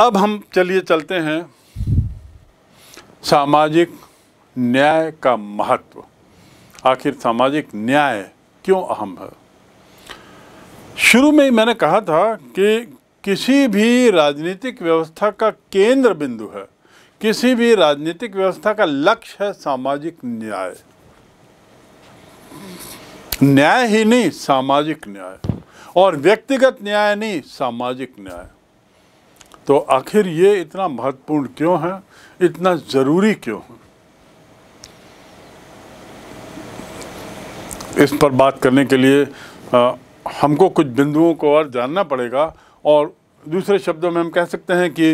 अब हम चलिए चलते हैं सामाजिक न्याय का महत्व आखिर सामाजिक न्याय क्यों अहम है शुरू में ही मैंने कहा था कि किसी भी राजनीतिक व्यवस्था का केंद्र बिंदु है किसी भी राजनीतिक व्यवस्था का लक्ष्य है सामाजिक न्याय न्याय ही नहीं सामाजिक न्याय और व्यक्तिगत न्याय नहीं सामाजिक न्याय तो आखिर ये इतना महत्वपूर्ण क्यों है इतना ज़रूरी क्यों है इस पर बात करने के लिए आ, हमको कुछ बिंदुओं को और जानना पड़ेगा और दूसरे शब्दों में हम कह सकते हैं कि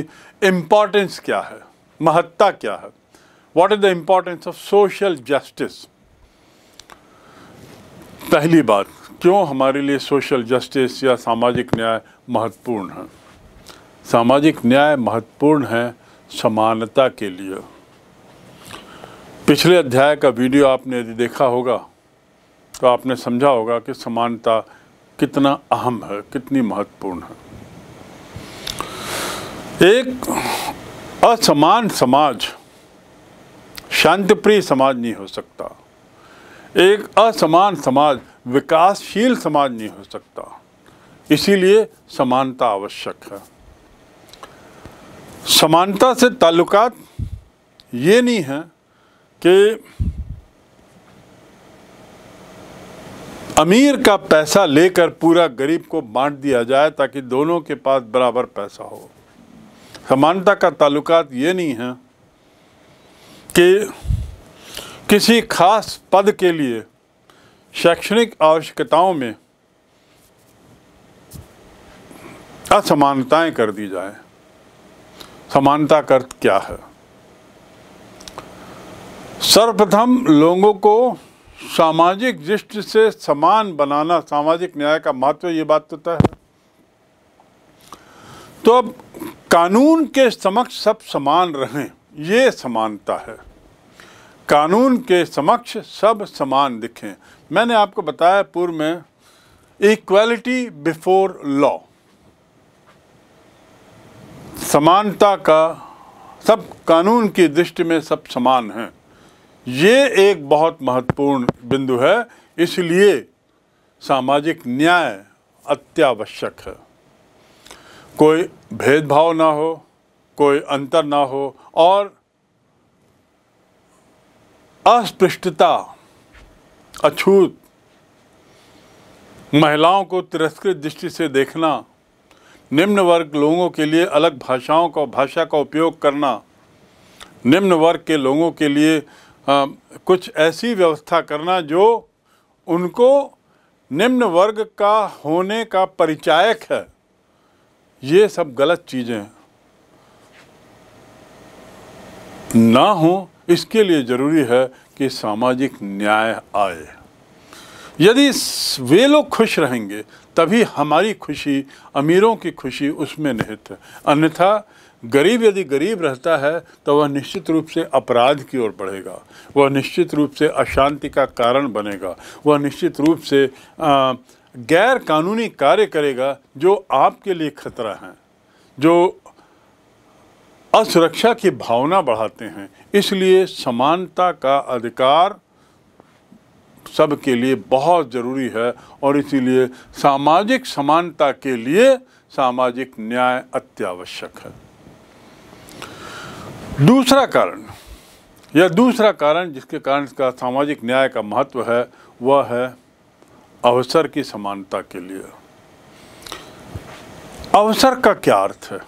इम्पॉर्टेंस क्या है महत्ता क्या है what is the importance of social justice पहली बात क्यों हमारे लिए सोशल जस्टिस या सामाजिक न्याय महत्वपूर्ण है सामाजिक न्याय महत्वपूर्ण है समानता के लिए पिछले अध्याय का वीडियो आपने यदि देखा होगा तो आपने समझा होगा कि समानता कितना अहम है कितनी महत्वपूर्ण है एक असमान समाज शांतिप्रिय समाज नहीं हो सकता एक असमान समाज विकासशील समाज नहीं हो सकता इसीलिए समानता आवश्यक है समानता से ताल्लुकात ये नहीं है कि अमीर का पैसा लेकर पूरा गरीब को बांट दिया जाए ताकि दोनों के पास बराबर पैसा हो समानता का ताल्लुकात ये नहीं है कि किसी खास पद के लिए शैक्षणिक आवश्यकताओं में असमानताएं कर दी जाएं समानता का अर्थ क्या है सर्वप्रथम लोगों को सामाजिक दृष्टि से समान बनाना सामाजिक न्याय का महत्व ये बात तो है तो अब कानून के समक्ष सब समान रहें ये समानता है कानून के समक्ष सब समान दिखें मैंने आपको बताया पूर्व में इक्वालिटी बिफोर लॉ समानता का सब कानून की दृष्टि में सब समान हैं ये एक बहुत महत्वपूर्ण बिंदु है इसलिए सामाजिक न्याय अत्यावश्यक है कोई भेदभाव ना हो कोई अंतर ना हो और अस्पृष्टता अछूत महिलाओं को तिरस्कृत दृष्टि से देखना निम्न वर्ग लोगों के लिए अलग भाषाओं का भाषा का उपयोग करना निम्न वर्ग के लोगों के लिए आ, कुछ ऐसी व्यवस्था करना जो उनको निम्न वर्ग का होने का परिचायक है ये सब गलत चीज़ें हैं ना हो इसके लिए ज़रूरी है कि सामाजिक न्याय आए यदि वे लोग खुश रहेंगे तभी हमारी खुशी अमीरों की खुशी उसमें निहित है अन्यथा गरीब यदि गरीब रहता है तो वह निश्चित रूप से अपराध की ओर बढ़ेगा वह निश्चित रूप से अशांति का कारण बनेगा वह निश्चित रूप से गैर कानूनी कार्य करेगा जो आपके लिए खतरा हैं जो असुरक्षा की भावना बढ़ाते हैं इसलिए समानता का अधिकार सब के लिए बहुत ज़रूरी है और इसीलिए सामाजिक समानता के लिए सामाजिक न्याय अत्यावश्यक है दूसरा कारण या दूसरा कारण जिसके कारण इसका सामाजिक न्याय का महत्व है वह है अवसर की समानता के लिए अवसर का क्या अर्थ है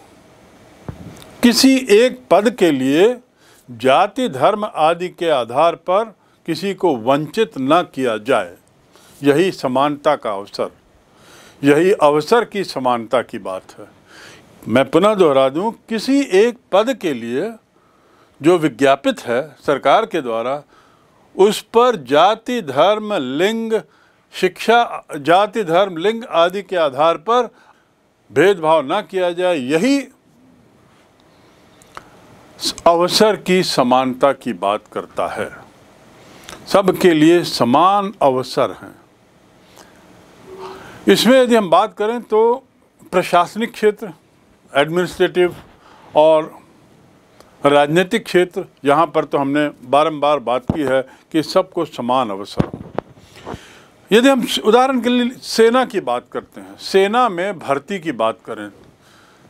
किसी एक पद के लिए जाति धर्म आदि के आधार पर किसी को वंचित न किया जाए यही समानता का अवसर यही अवसर की समानता की बात है मैं पुनः दोहरा दूं किसी एक पद के लिए जो विज्ञापित है सरकार के द्वारा उस पर जाति धर्म लिंग शिक्षा जाति धर्म लिंग आदि के आधार पर भेदभाव ना किया जाए यही अवसर की समानता की बात करता है सबके लिए समान अवसर हैं इसमें यदि हम बात करें तो प्रशासनिक क्षेत्र एडमिनिस्ट्रेटिव और राजनीतिक क्षेत्र यहाँ पर तो हमने बारंबार बात की है कि सबको समान अवसर यदि हम उदाहरण के लिए सेना की बात करते हैं सेना में भर्ती की बात करें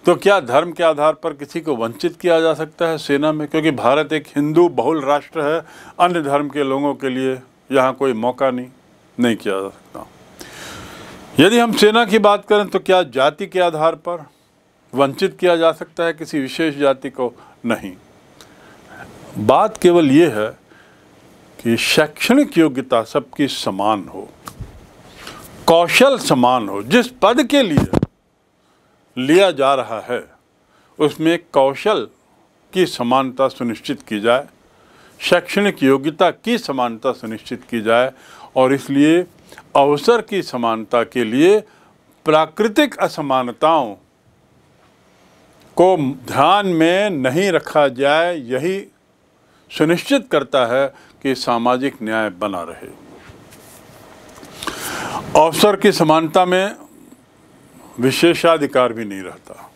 तो क्या धर्म के आधार पर किसी को वंचित किया जा सकता है सेना में क्योंकि भारत एक हिंदू बहुल राष्ट्र है अन्य धर्म के लोगों के लिए यहाँ कोई मौका नहीं नहीं किया जा सकता यदि हम सेना की बात करें तो क्या जाति के आधार पर वंचित किया जा सकता है किसी विशेष जाति को नहीं बात केवल ये है कि शैक्षणिक योग्यता सबकी समान हो कौशल समान हो जिस पद के लिए लिया जा रहा है उसमें कौशल की समानता सुनिश्चित की जाए शैक्षणिक योग्यता की समानता सुनिश्चित की जाए और इसलिए अवसर की समानता के लिए प्राकृतिक असमानताओं को ध्यान में नहीं रखा जाए यही सुनिश्चित करता है कि सामाजिक न्याय बना रहे अवसर की समानता में विशेषाधिकार भी नहीं रहता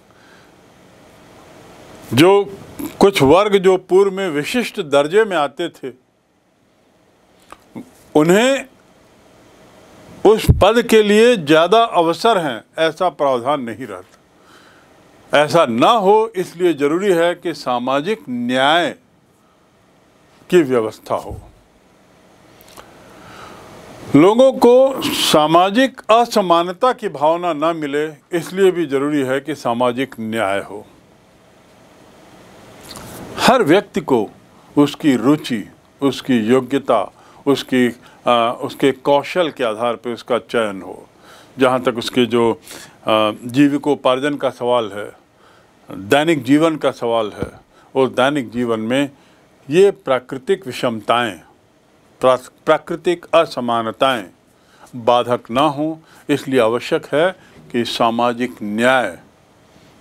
जो कुछ वर्ग जो पूर्व में विशिष्ट दर्जे में आते थे उन्हें उस पद के लिए ज़्यादा अवसर हैं ऐसा प्रावधान नहीं रहता ऐसा ना हो इसलिए ज़रूरी है कि सामाजिक न्याय की व्यवस्था हो लोगों को सामाजिक असमानता की भावना न मिले इसलिए भी जरूरी है कि सामाजिक न्याय हो हर व्यक्ति को उसकी रुचि उसकी योग्यता उसकी आ, उसके कौशल के आधार पर उसका चयन हो जहाँ तक उसके जो जीविकोपार्जन का सवाल है दैनिक जीवन का सवाल है और दैनिक जीवन में ये प्राकृतिक विषमताएं प्राकृतिक असमानताएं बाधक ना हों इसलिए आवश्यक है कि सामाजिक न्याय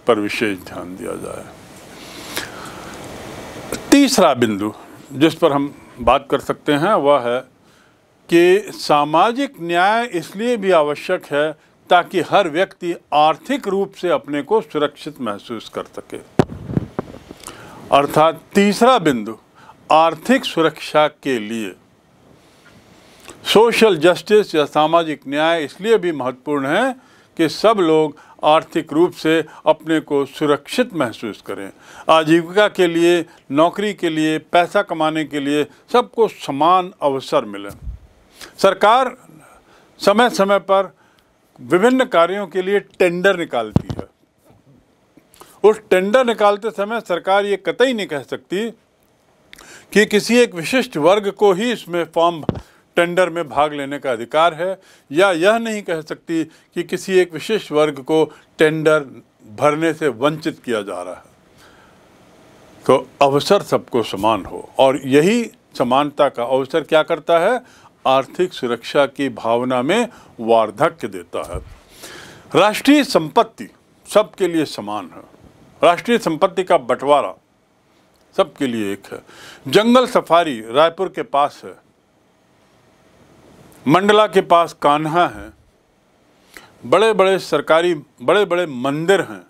पर विशेष ध्यान दिया जाए तीसरा बिंदु जिस पर हम बात कर सकते हैं वह है कि सामाजिक न्याय इसलिए भी आवश्यक है ताकि हर व्यक्ति आर्थिक रूप से अपने को सुरक्षित महसूस कर सके अर्थात तीसरा बिंदु आर्थिक सुरक्षा के लिए सोशल जस्टिस या सामाजिक न्याय इसलिए भी महत्वपूर्ण है कि सब लोग आर्थिक रूप से अपने को सुरक्षित महसूस करें आजीविका के लिए नौकरी के लिए पैसा कमाने के लिए सबको समान अवसर मिले सरकार समय समय पर विभिन्न कार्यों के लिए टेंडर निकालती है उस टेंडर निकालते समय सरकार ये कतई नहीं कह सकती कि किसी एक विशिष्ट वर्ग को ही इसमें फॉर्म टेंडर में भाग लेने का अधिकार है या यह नहीं कह सकती कि किसी एक विशेष वर्ग को टेंडर भरने से वंचित किया जा रहा है तो अवसर सबको समान हो और यही समानता का अवसर क्या करता है आर्थिक सुरक्षा की भावना में वार्धक्य देता है राष्ट्रीय संपत्ति सबके लिए समान है राष्ट्रीय संपत्ति का बंटवारा सबके लिए एक है जंगल सफारी रायपुर के पास है मंडला के पास कान्हा है बड़े बड़े सरकारी बड़े बड़े मंदिर हैं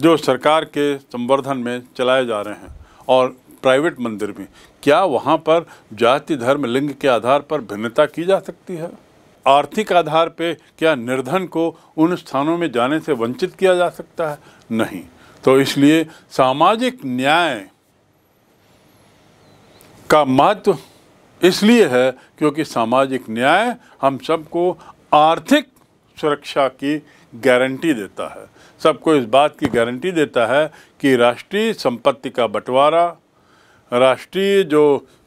जो सरकार के संवर्धन में चलाए जा रहे हैं और प्राइवेट मंदिर भी क्या वहाँ पर जाति धर्म लिंग के आधार पर भिन्नता की जा सकती है आर्थिक आधार पे क्या निर्धन को उन स्थानों में जाने से वंचित किया जा सकता है नहीं तो इसलिए सामाजिक न्याय का महत्व इसलिए है क्योंकि सामाजिक न्याय हम सबको आर्थिक सुरक्षा की गारंटी देता है सबको इस बात की गारंटी देता है कि राष्ट्रीय संपत्ति का बंटवारा राष्ट्रीय जो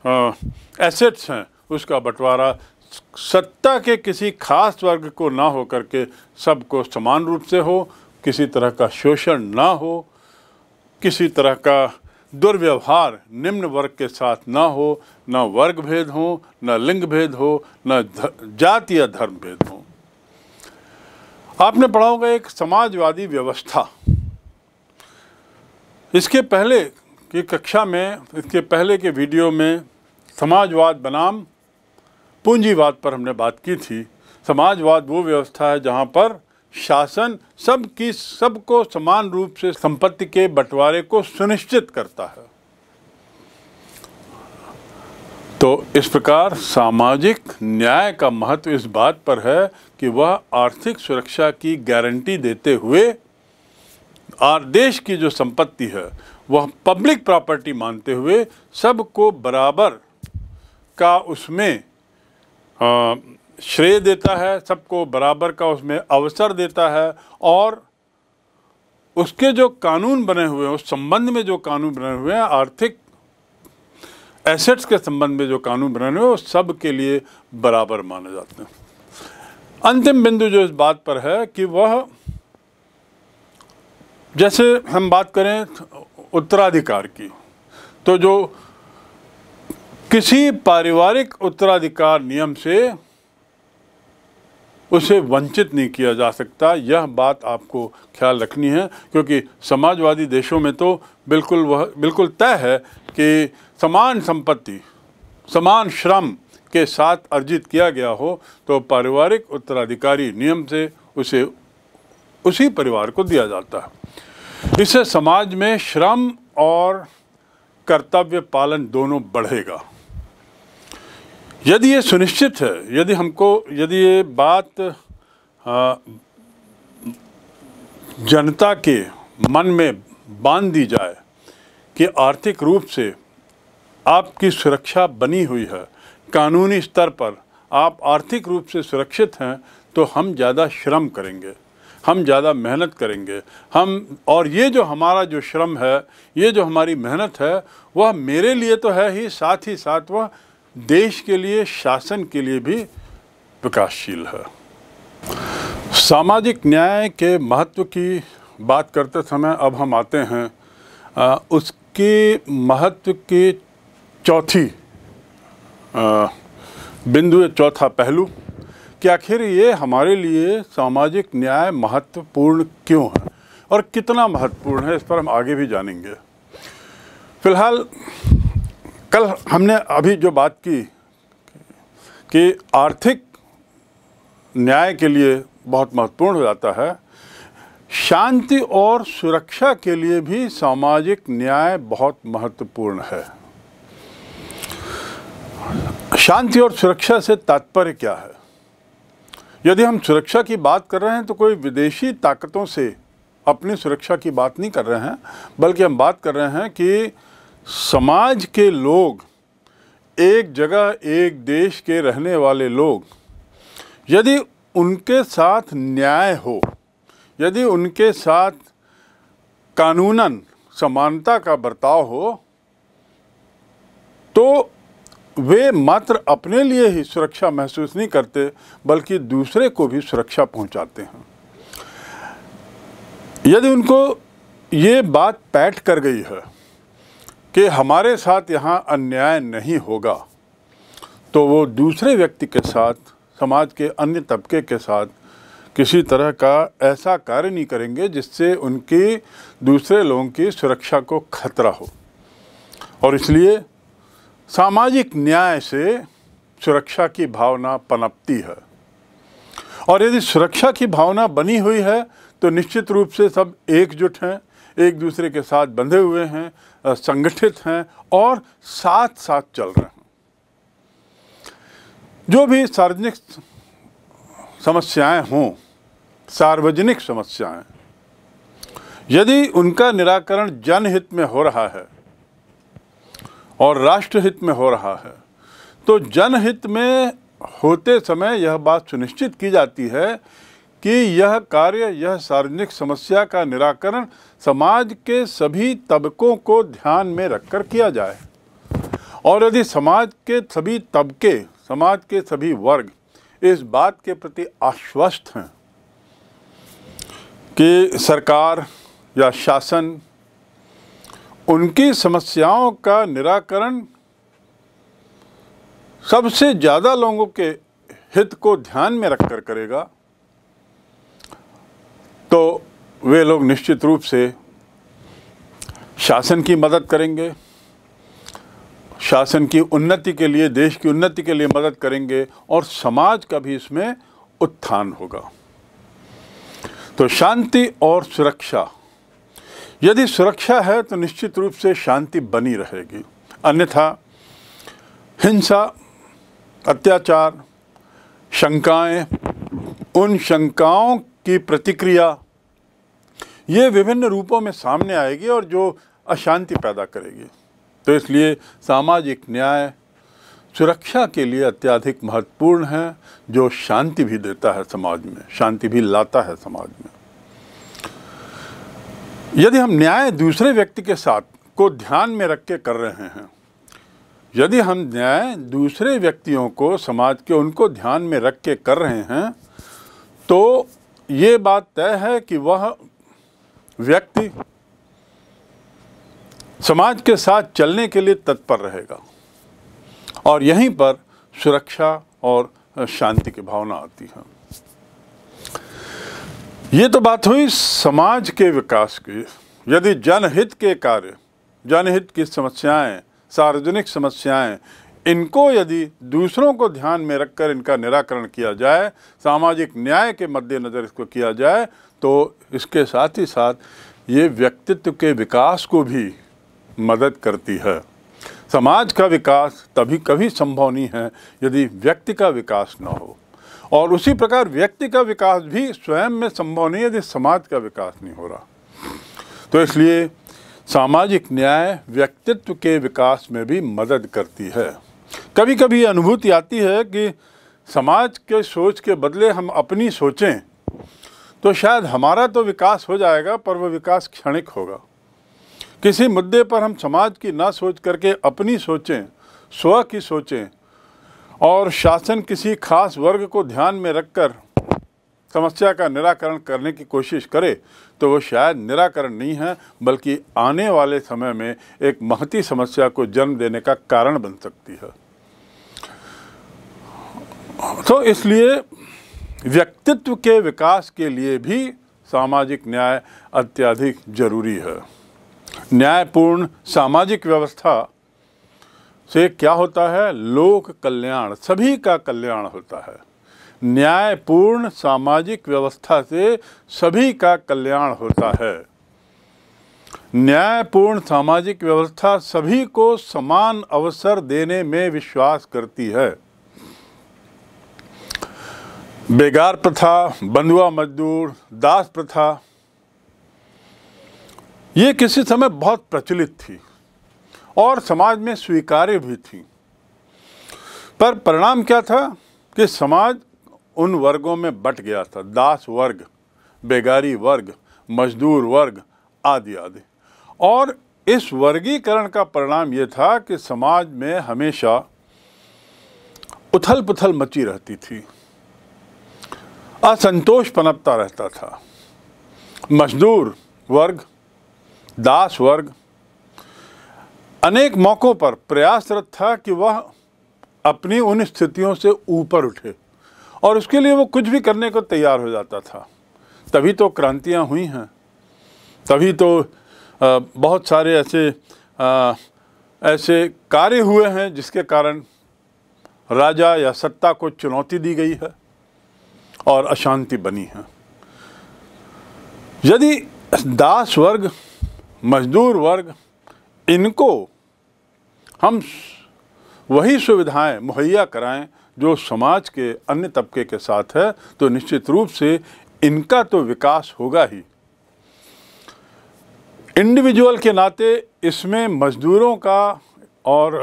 एसेट्स हैं उसका बंटवारा सत्ता के किसी खास वर्ग को ना हो करके सबको समान रूप से हो किसी तरह का शोषण ना हो किसी तरह का दुर्व्यवहार निम्न वर्ग के साथ ना हो ना वर्ग भेद हो ना लिंग भेद हो ना जाति या धर्म भेद हो आपने पढ़ा होगा एक समाजवादी व्यवस्था इसके पहले की कक्षा में इसके पहले के वीडियो में समाजवाद बनाम पूंजीवाद पर हमने बात की थी समाजवाद वो व्यवस्था है जहाँ पर शासन सब की सबको समान रूप से संपत्ति के बंटवारे को सुनिश्चित करता है तो इस प्रकार सामाजिक न्याय का महत्व इस बात पर है कि वह आर्थिक सुरक्षा की गारंटी देते हुए और देश की जो संपत्ति है वह पब्लिक प्रॉपर्टी मानते हुए सबको बराबर का उसमें श्रेय देता है सबको बराबर का उसमें अवसर देता है और उसके जो कानून बने हुए हैं उस संबंध में जो कानून बने हुए हैं आर्थिक एसेट्स के संबंध में जो कानून बने हुए हैं वो सब के लिए बराबर माने जाते हैं अंतिम बिंदु जो इस बात पर है कि वह जैसे हम बात करें उत्तराधिकार की तो जो किसी पारिवारिक उत्तराधिकार नियम से उसे वंचित नहीं किया जा सकता यह बात आपको ख्याल रखनी है क्योंकि समाजवादी देशों में तो बिल्कुल वह बिल्कुल तय है कि समान संपत्ति समान श्रम के साथ अर्जित किया गया हो तो पारिवारिक उत्तराधिकारी नियम से उसे उसी परिवार को दिया जाता है इससे समाज में श्रम और कर्तव्य पालन दोनों बढ़ेगा यदि ये सुनिश्चित है यदि हमको यदि ये बात जनता के मन में बांध दी जाए कि आर्थिक रूप से आपकी सुरक्षा बनी हुई है कानूनी स्तर पर आप आर्थिक रूप से सुरक्षित हैं तो हम ज़्यादा श्रम करेंगे हम ज़्यादा मेहनत करेंगे हम और ये जो हमारा जो श्रम है ये जो हमारी मेहनत है वह मेरे लिए तो है ही साथ ही साथ वह देश के लिए शासन के लिए भी विकासशील है सामाजिक न्याय के महत्व की बात करते समय अब हम आते हैं आ, उसके महत्व के चौथी बिंदु या चौथा पहलू कि आखिर ये हमारे लिए सामाजिक न्याय महत्वपूर्ण क्यों है और कितना महत्वपूर्ण है इस पर हम आगे भी जानेंगे फिलहाल कल हमने अभी जो बात की कि आर्थिक न्याय के लिए बहुत महत्वपूर्ण हो जाता है शांति और सुरक्षा के लिए भी सामाजिक न्याय बहुत महत्वपूर्ण है शांति और सुरक्षा से तात्पर्य क्या है यदि हम सुरक्षा की बात कर रहे हैं तो कोई विदेशी ताकतों से अपनी सुरक्षा की बात नहीं कर रहे हैं बल्कि हम बात कर रहे हैं कि समाज के लोग एक जगह एक देश के रहने वाले लोग यदि उनके साथ न्याय हो यदि उनके साथ कानूनन समानता का बर्ताव हो तो वे मात्र अपने लिए ही सुरक्षा महसूस नहीं करते बल्कि दूसरे को भी सुरक्षा पहुंचाते हैं यदि उनको ये बात पैठ कर गई है कि हमारे साथ यहाँ अन्याय नहीं होगा तो वो दूसरे व्यक्ति के साथ समाज के अन्य तबके के साथ किसी तरह का ऐसा कार्य नहीं करेंगे जिससे उनकी दूसरे लोगों की सुरक्षा को खतरा हो और इसलिए सामाजिक न्याय से सुरक्षा की भावना पनपती है और यदि सुरक्षा की भावना बनी हुई है तो निश्चित रूप से सब एकजुट हैं एक दूसरे के साथ बंधे हुए हैं संगठित हैं और साथ साथ चल रहे हैं जो भी सार्वजनिक समस्याएं हों सार्वजनिक समस्याएं यदि उनका निराकरण जनहित में हो रहा है और राष्ट्रहित में हो रहा है तो जनहित में होते समय यह बात सुनिश्चित की जाती है कि यह कार्य यह सार्वजनिक समस्या का निराकरण समाज के सभी तबकों को ध्यान में रखकर किया जाए और यदि समाज के सभी तबके समाज के सभी वर्ग इस बात के प्रति आश्वस्त हैं कि सरकार या शासन उनकी समस्याओं का निराकरण सबसे ज़्यादा लोगों के हित को ध्यान में रखकर करेगा तो वे लोग निश्चित रूप से शासन की मदद करेंगे शासन की उन्नति के लिए देश की उन्नति के लिए मदद करेंगे और समाज का भी इसमें उत्थान होगा तो शांति और सुरक्षा यदि सुरक्षा है तो निश्चित रूप से शांति बनी रहेगी अन्यथा हिंसा अत्याचार शंकाएं उन शंकाओं की प्रतिक्रिया ये विभिन्न रूपों में सामने आएगी और जो अशांति पैदा करेगी तो इसलिए सामाजिक न्याय सुरक्षा के लिए अत्याधिक महत्वपूर्ण है जो शांति भी देता है समाज में शांति भी लाता है समाज में यदि हम न्याय दूसरे व्यक्ति के साथ को ध्यान में रख के कर रहे हैं यदि हम न्याय दूसरे व्यक्तियों को समाज के उनको ध्यान में रख के कर रहे हैं तो ये बात तय है कि वह व्यक्ति समाज के साथ चलने के लिए तत्पर रहेगा और यहीं पर सुरक्षा और शांति की भावना आती है ये तो बात हुई समाज के विकास की यदि जनहित के कार्य जनहित की समस्याएं सार्वजनिक समस्याएं इनको यदि दूसरों को ध्यान में रखकर इनका निराकरण किया जाए सामाजिक न्याय के मद्देनज़र इसको किया जाए तो इसके साथ ही साथ ये व्यक्तित्व के विकास को भी मदद करती है समाज का विकास तभी कभी संभव नहीं है यदि व्यक्ति का विकास ना हो और उसी प्रकार व्यक्ति का विकास भी स्वयं में संभव नहीं है यदि समाज का विकास नहीं हो रहा तो इसलिए सामाजिक न्याय व्यक्तित्व के विकास में भी मदद करती है कभी कभी अनुभूति आती है कि समाज के सोच के बदले हम अपनी सोचें तो शायद हमारा तो विकास हो जाएगा पर वह विकास क्षणिक होगा किसी मुद्दे पर हम समाज की ना सोच करके अपनी सोचें स्व की सोचें और शासन किसी खास वर्ग को ध्यान में रखकर समस्या का निराकरण करने की कोशिश करे तो वो शायद निराकरण नहीं है बल्कि आने वाले समय में एक महती समस्या को जन्म देने का कारण बन सकती है तो इसलिए व्यक्तित्व के विकास के लिए भी सामाजिक न्याय अत्यधिक जरूरी है न्यायपूर्ण सामाजिक व्यवस्था से क्या होता है लोक कल्याण सभी का कल्याण होता है न्यायपूर्ण सामाजिक व्यवस्था से सभी का कल्याण होता है न्यायपूर्ण सामाजिक व्यवस्था सभी को समान अवसर देने में विश्वास करती है बेगार प्रथा बंधुआ मजदूर दास प्रथा ये किसी समय बहुत प्रचलित थी और समाज में स्वीकार्य भी थी पर परिणाम क्या था कि समाज उन वर्गों में बट गया था दास वर्ग बेगारी वर्ग मजदूर वर्ग आदि आदि और इस वर्गीकरण का परिणाम ये था कि समाज में हमेशा उथल पुथल मची रहती थी असंतोष पनपता रहता था मजदूर वर्ग दास वर्ग अनेक मौक़ों पर प्रयासरत था कि वह अपनी उन स्थितियों से ऊपर उठे और उसके लिए वो कुछ भी करने को तैयार हो जाता था तभी तो क्रांतियाँ हुई हैं तभी तो बहुत सारे ऐसे ऐसे कार्य हुए हैं जिसके कारण राजा या सत्ता को चुनौती दी गई है और अशांति बनी है यदि दास वर्ग मजदूर वर्ग इनको हम वही सुविधाएं मुहैया कराएं जो समाज के अन्य तबके के साथ है तो निश्चित रूप से इनका तो विकास होगा ही इंडिविजुअल के नाते इसमें मजदूरों का और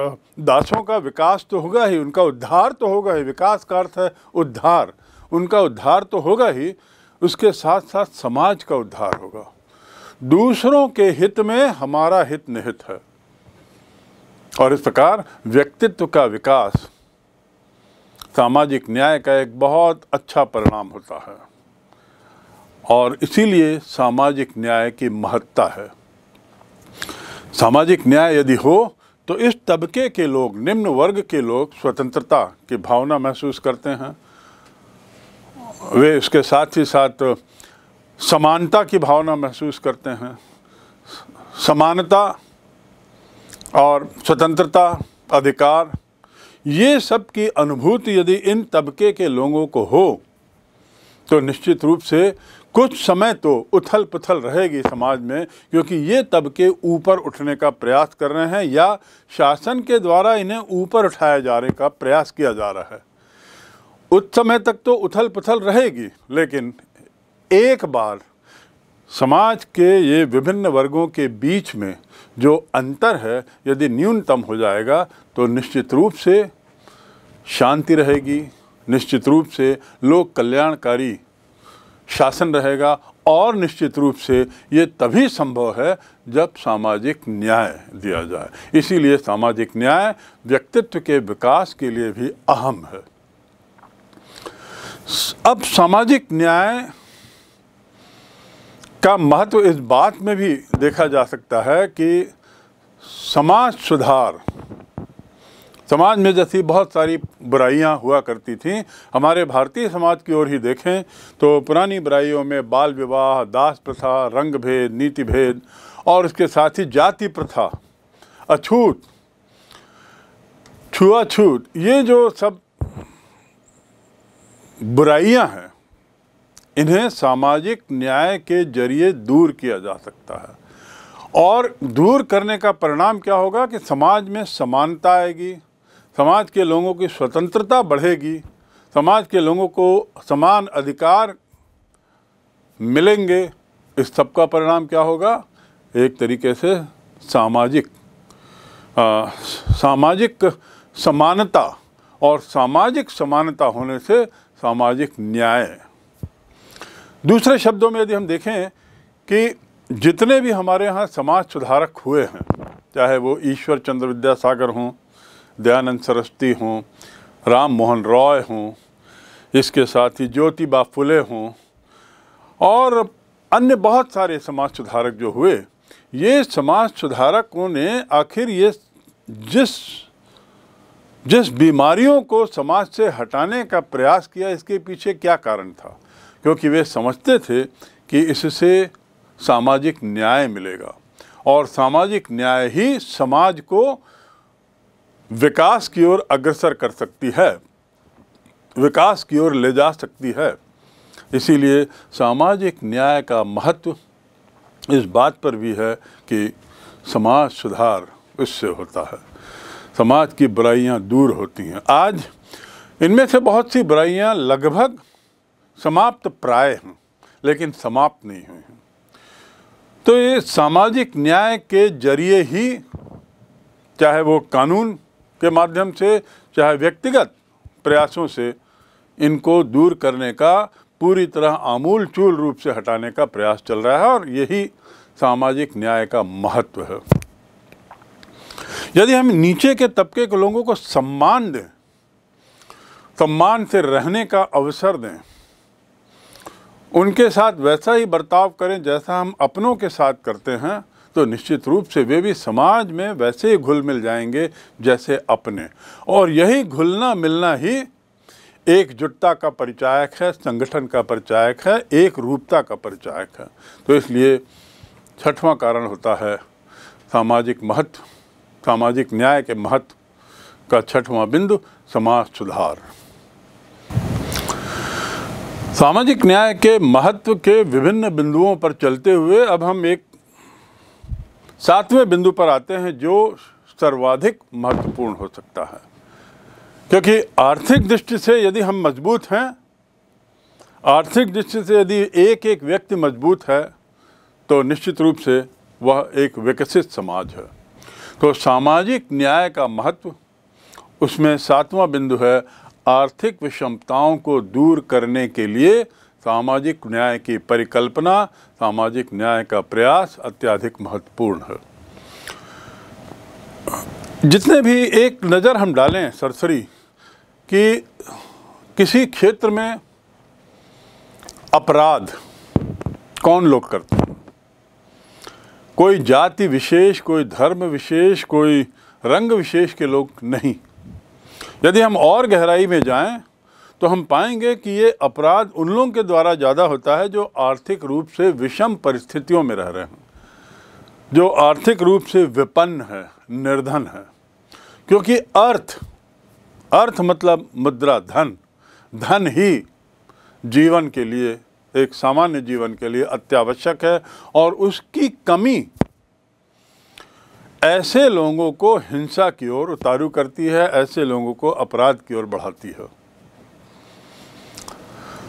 दासों का विकास तो होगा ही उनका उद्धार तो होगा ही विकास का अर्थ है उद्धार उनका उद्धार तो होगा ही उसके साथ साथ समाज का उद्धार होगा दूसरों के हित में हमारा हित निहित है और इस प्रकार व्यक्तित्व का विकास सामाजिक न्याय का एक बहुत अच्छा परिणाम होता है और इसीलिए सामाजिक न्याय की महत्ता है सामाजिक न्याय यदि हो तो इस तबके के लोग निम्न वर्ग के लोग स्वतंत्रता की भावना महसूस करते हैं वे इसके साथ ही साथ समानता की भावना महसूस करते हैं समानता और स्वतंत्रता अधिकार ये सब की अनुभूति यदि इन तबके के लोगों को हो तो निश्चित रूप से कुछ समय तो उथल पुथल रहेगी समाज में क्योंकि ये तबके ऊपर उठने का प्रयास कर रहे हैं या शासन के द्वारा इन्हें ऊपर उठाया जाने का प्रयास किया जा रहा है उस समय तक तो उथल पुथल रहेगी लेकिन एक बार समाज के ये विभिन्न वर्गों के बीच में जो अंतर है यदि न्यूनतम हो जाएगा तो निश्चित रूप से शांति रहेगी निश्चित रूप से लोक कल्याणकारी शासन रहेगा और निश्चित रूप से ये तभी संभव है जब सामाजिक न्याय दिया जाए इसीलिए सामाजिक न्याय व्यक्तित्व के विकास के लिए भी अहम है अब सामाजिक न्याय का महत्व इस बात में भी देखा जा सकता है कि समाज सुधार समाज में जैसी बहुत सारी बुराइयां हुआ करती थीं हमारे भारतीय समाज की ओर ही देखें तो पुरानी बुराइयों में बाल विवाह दास प्रथा रंग भेद नीति भेद और इसके साथ ही जाति प्रथा अछूत छुआछूत ये जो सब बुराइयां हैं इन्हें सामाजिक न्याय के जरिए दूर किया जा सकता है और दूर करने का परिणाम क्या होगा कि समाज में समानता आएगी समाज के लोगों की स्वतंत्रता बढ़ेगी समाज के लोगों को समान अधिकार मिलेंगे इस सब का परिणाम क्या होगा एक तरीके से सामाजिक आ, सामाजिक समानता और सामाजिक समानता होने से सामाजिक न्याय दूसरे शब्दों में यदि हम देखें कि जितने भी हमारे यहाँ समाज सुधारक हुए हैं चाहे वो ईश्वर चंद्र विद्यासागर हों दयानंद सरस्वती हों राम मोहन रॉय हों इसके साथ ही ज्योतिबा फुले हों और अन्य बहुत सारे समाज सुधारक जो हुए ये समाज सुधारकों ने आखिर ये जिस जिस बीमारियों को समाज से हटाने का प्रयास किया इसके पीछे क्या कारण था क्योंकि वे समझते थे कि इससे सामाजिक न्याय मिलेगा और सामाजिक न्याय ही समाज को विकास की ओर अग्रसर कर सकती है विकास की ओर ले जा सकती है इसीलिए सामाजिक न्याय का महत्व इस बात पर भी है कि समाज सुधार इससे होता है समाज की बुराइयां दूर होती हैं आज इनमें से बहुत सी बुराइयां लगभग समाप्त प्राय हैं लेकिन समाप्त नहीं हुए हैं तो ये सामाजिक न्याय के जरिए ही चाहे वो कानून के माध्यम से चाहे व्यक्तिगत प्रयासों से इनको दूर करने का पूरी तरह आमूल चूल रूप से हटाने का प्रयास चल रहा है और यही सामाजिक न्याय का महत्व है यदि हम नीचे के तबके के लोगों को सम्मान दें सम्मान से रहने का अवसर दें उनके साथ वैसा ही बर्ताव करें जैसा हम अपनों के साथ करते हैं तो निश्चित रूप से वे भी समाज में वैसे ही घुल मिल जाएंगे जैसे अपने और यही घुलना मिलना ही एकजुटता का परिचायक है संगठन का परिचायक है एक रूपता का परिचायक है तो इसलिए छठवां कारण होता है सामाजिक महत्व सामाजिक न्याय के महत्व का छठवां बिंदु समाज सुधार सामाजिक न्याय के महत्व के विभिन्न बिंदुओं पर चलते हुए अब हम एक सातवें बिंदु पर आते हैं जो सर्वाधिक महत्वपूर्ण हो सकता है क्योंकि आर्थिक दृष्टि से यदि हम मजबूत हैं आर्थिक दृष्टि से यदि एक एक व्यक्ति मजबूत है तो निश्चित रूप से वह एक विकसित समाज है तो सामाजिक न्याय का महत्व उसमें सातवां बिंदु है आर्थिक विषमताओं को दूर करने के लिए सामाजिक न्याय की परिकल्पना सामाजिक न्याय का प्रयास अत्याधिक महत्वपूर्ण है जितने भी एक नज़र हम डालें सरसरी कि किसी क्षेत्र में अपराध कौन लोग करते हैं कोई जाति विशेष कोई धर्म विशेष कोई रंग विशेष के लोग नहीं यदि हम और गहराई में जाएं तो हम पाएंगे कि ये अपराध उन लोगों के द्वारा ज़्यादा होता है जो आर्थिक रूप से विषम परिस्थितियों में रह रहे हैं जो आर्थिक रूप से विपन्न है निर्धन है क्योंकि अर्थ अर्थ मतलब मुद्रा धन धन ही जीवन के लिए एक सामान्य जीवन के लिए अत्यावश्यक है और उसकी कमी ऐसे लोगों को हिंसा की ओर उतारू करती है ऐसे लोगों को अपराध की ओर बढ़ाती है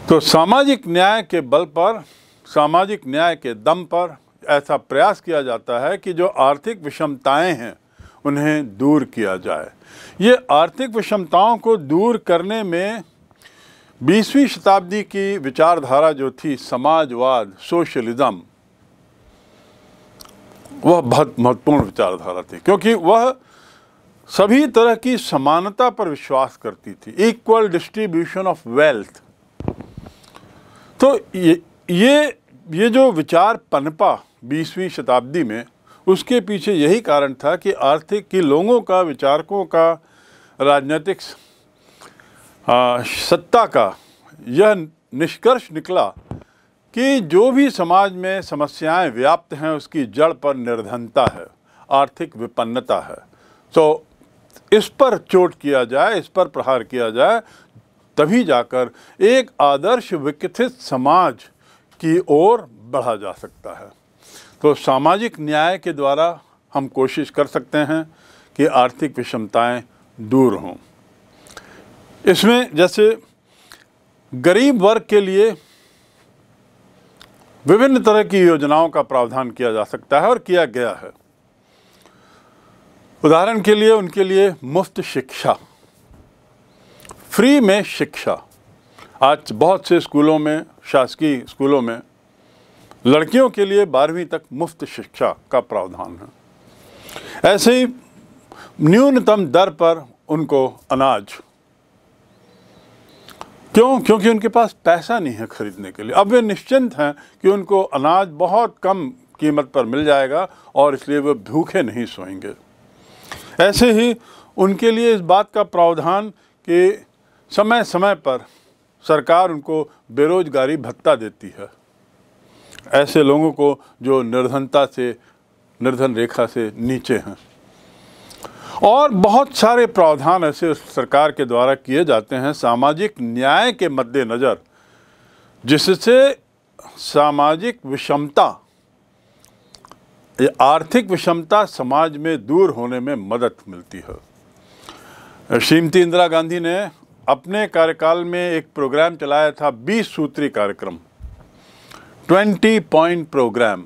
तो सामाजिक न्याय के बल पर सामाजिक न्याय के दम पर ऐसा प्रयास किया जाता है कि जो आर्थिक विषमताएं हैं उन्हें दूर किया जाए ये आर्थिक विषमताओं को दूर करने में बीसवीं शताब्दी की विचारधारा जो थी समाजवाद सोशलिज़म वह बहुत महत्वपूर्ण विचारधारा थी क्योंकि वह सभी तरह की समानता पर विश्वास करती थी इक्वल डिस्ट्रीब्यूशन ऑफ वेल्थ तो ये ये ये जो विचार पनपा बीसवीं शताब्दी में उसके पीछे यही कारण था कि आर्थिक की लोगों का विचारकों का राजनीतिक सत्ता का यह निष्कर्ष निकला कि जो भी समाज में समस्याएं व्याप्त हैं उसकी जड़ पर निर्धनता है आर्थिक विपन्नता है तो इस पर चोट किया जाए इस पर प्रहार किया जाए तभी जाकर एक आदर्श विकसित समाज की ओर बढ़ा जा सकता है तो सामाजिक न्याय के द्वारा हम कोशिश कर सकते हैं कि आर्थिक विषमताएं दूर हों इसमें जैसे गरीब वर्ग के लिए विभिन्न तरह की योजनाओं का प्रावधान किया जा सकता है और किया गया है उदाहरण के लिए उनके लिए मुफ्त शिक्षा फ्री में शिक्षा आज बहुत से स्कूलों में शासकीय स्कूलों में लड़कियों के लिए बारहवीं तक मुफ्त शिक्षा का प्रावधान है ऐसे ही न्यूनतम दर पर उनको अनाज क्यों क्योंकि उनके पास पैसा नहीं है ख़रीदने के लिए अब वे निश्चिंत हैं कि उनको अनाज बहुत कम कीमत पर मिल जाएगा और इसलिए वे भूखे नहीं सोएंगे ऐसे ही उनके लिए इस बात का प्रावधान कि समय समय पर सरकार उनको बेरोजगारी भत्ता देती है ऐसे लोगों को जो निर्धनता से निर्धन रेखा से नीचे हैं और बहुत सारे प्रावधान ऐसे उस सरकार के द्वारा किए जाते हैं सामाजिक न्याय के मद्देनज़र जिससे सामाजिक विषमता आर्थिक विषमता समाज में दूर होने में मदद मिलती है श्रीमती इंदिरा गांधी ने अपने कार्यकाल में एक प्रोग्राम चलाया था 20 सूत्री कार्यक्रम 20 पॉइंट प्रोग्राम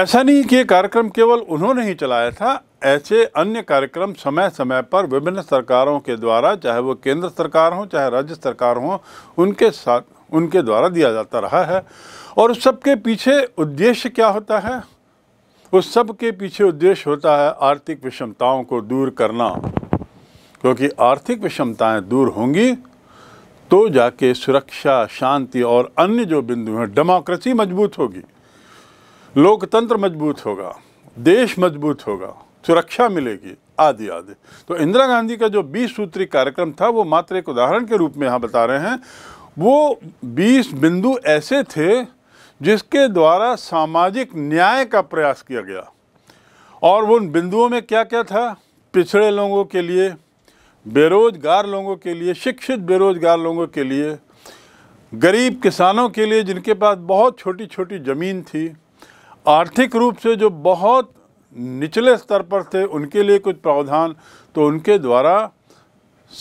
ऐसा नहीं कि ये कार्यक्रम केवल उन्होंने ही चलाया था ऐसे अन्य कार्यक्रम समय समय पर विभिन्न सरकारों के द्वारा चाहे वो केंद्र सरकार हो चाहे राज्य सरकार हो उनके साथ उनके द्वारा दिया जाता रहा है और उस सब के पीछे उद्देश्य क्या होता है उस सब के पीछे उद्देश्य होता है आर्थिक विषमताओं को दूर करना क्योंकि आर्थिक विषमताएं दूर होंगी तो जाके सुरक्षा शांति और अन्य जो बिंदु हैं डेमोक्रेसी मजबूत होगी लोकतंत्र मजबूत होगा देश मजबूत होगा सुरक्षा मिलेगी आदि आदि तो इंदिरा गांधी का जो बीस सूत्री कार्यक्रम था वो मात्र एक उदाहरण के रूप में यहाँ बता रहे हैं वो बीस बिंदु ऐसे थे जिसके द्वारा सामाजिक न्याय का प्रयास किया गया और उन बिंदुओं में क्या क्या था पिछड़े लोगों के लिए बेरोजगार लोगों के लिए शिक्षित बेरोजगार लोगों के लिए गरीब किसानों के लिए जिनके पास बहुत छोटी छोटी ज़मीन थी आर्थिक रूप से जो बहुत निचले स्तर पर थे उनके लिए कुछ प्रावधान तो उनके द्वारा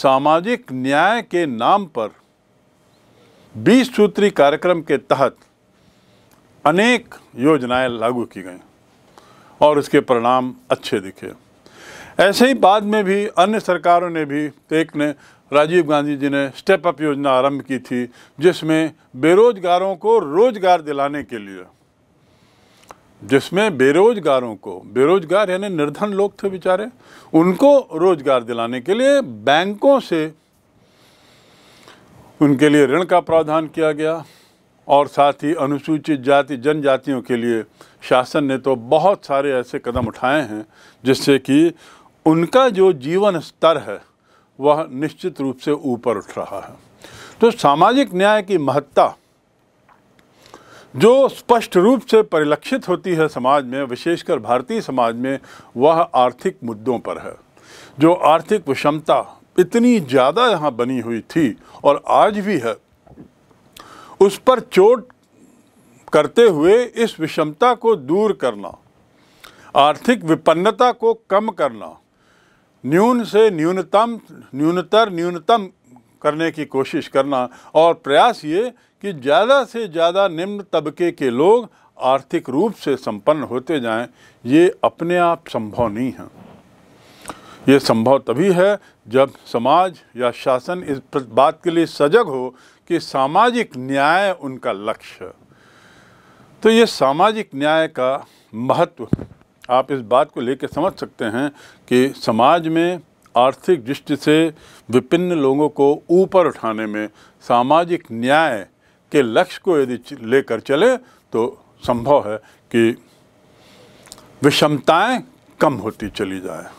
सामाजिक न्याय के नाम पर बीस सूत्री कार्यक्रम के तहत अनेक योजनाएं लागू की गईं और उसके परिणाम अच्छे दिखे ऐसे ही बाद में भी अन्य सरकारों ने भी एक ने राजीव गांधी जी ने स्टेप अप योजना आरंभ की थी जिसमें बेरोजगारों को रोजगार दिलाने के लिए जिसमें बेरोजगारों को बेरोजगार यानी निर्धन लोग थे बेचारे उनको रोजगार दिलाने के लिए बैंकों से उनके लिए ऋण का प्रावधान किया गया और साथ ही अनुसूचित जाति जनजातियों के लिए शासन ने तो बहुत सारे ऐसे कदम उठाए हैं जिससे कि उनका जो जीवन स्तर है वह निश्चित रूप से ऊपर उठ रहा है तो सामाजिक न्याय की महत्ता जो स्पष्ट रूप से परिलक्षित होती है समाज में विशेषकर भारतीय समाज में वह आर्थिक मुद्दों पर है जो आर्थिक विषमता इतनी ज़्यादा यहाँ बनी हुई थी और आज भी है उस पर चोट करते हुए इस विषमता को दूर करना आर्थिक विपन्नता को कम करना न्यून से न्यूनतम न्यूनतर न्यूनतम करने की कोशिश करना और प्रयास ये कि ज़्यादा से ज़्यादा निम्न तबके के लोग आर्थिक रूप से संपन्न होते जाएं ये अपने आप संभव नहीं है ये संभव तभी है जब समाज या शासन इस बात के लिए सजग हो कि सामाजिक न्याय उनका लक्ष्य है तो ये सामाजिक न्याय का महत्व आप इस बात को लेकर समझ सकते हैं कि समाज में आर्थिक दृष्टि से विभिन्न लोगों को ऊपर उठाने में सामाजिक न्याय के लक्ष्य को यदि लेकर चले तो संभव है कि विषमताएं कम होती चली जाए